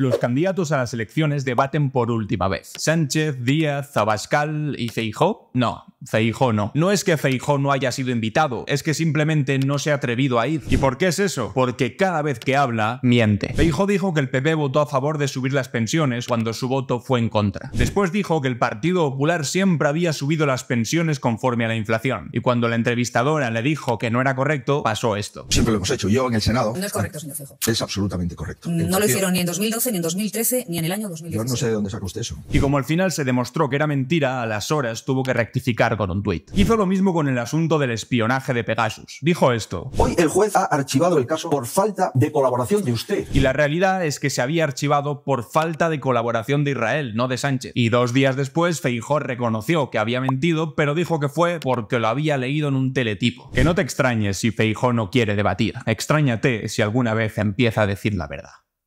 los candidatos a las elecciones debaten por última vez. Sánchez, Díaz, Zabascal y Feijó. No, Feijó no. No es que Feijo no haya sido invitado, es que simplemente no se ha atrevido a ir. ¿Y por qué es eso? Porque cada vez que habla, miente. Feijó dijo que el PP votó a favor de subir las pensiones cuando su voto fue en contra. Después dijo que el Partido Popular siempre había subido las pensiones conforme a la inflación. Y cuando la entrevistadora le dijo que no era correcto, pasó esto. Siempre lo hemos hecho yo en el Senado. No es correcto, señor Feijó. Es absolutamente correcto. No lo hicieron ni en 2012, ni en 2013, ni en el año 2016. Yo no sé de dónde sacó usted eso. Y como al final se demostró que era mentira, a las horas tuvo que rectificar con un tweet. Hizo lo mismo con el asunto del espionaje de Pegasus. Dijo esto. Hoy el juez ha archivado el caso por falta de colaboración de usted. Y la realidad es que se había archivado por falta de colaboración de Israel, no de Sánchez. Y dos días después, Feijó reconoció que había mentido, pero dijo que fue porque lo había leído en un teletipo. Que no te extrañes si Feijó no quiere debatir. Extrañate si alguna vez empieza a decir la verdad.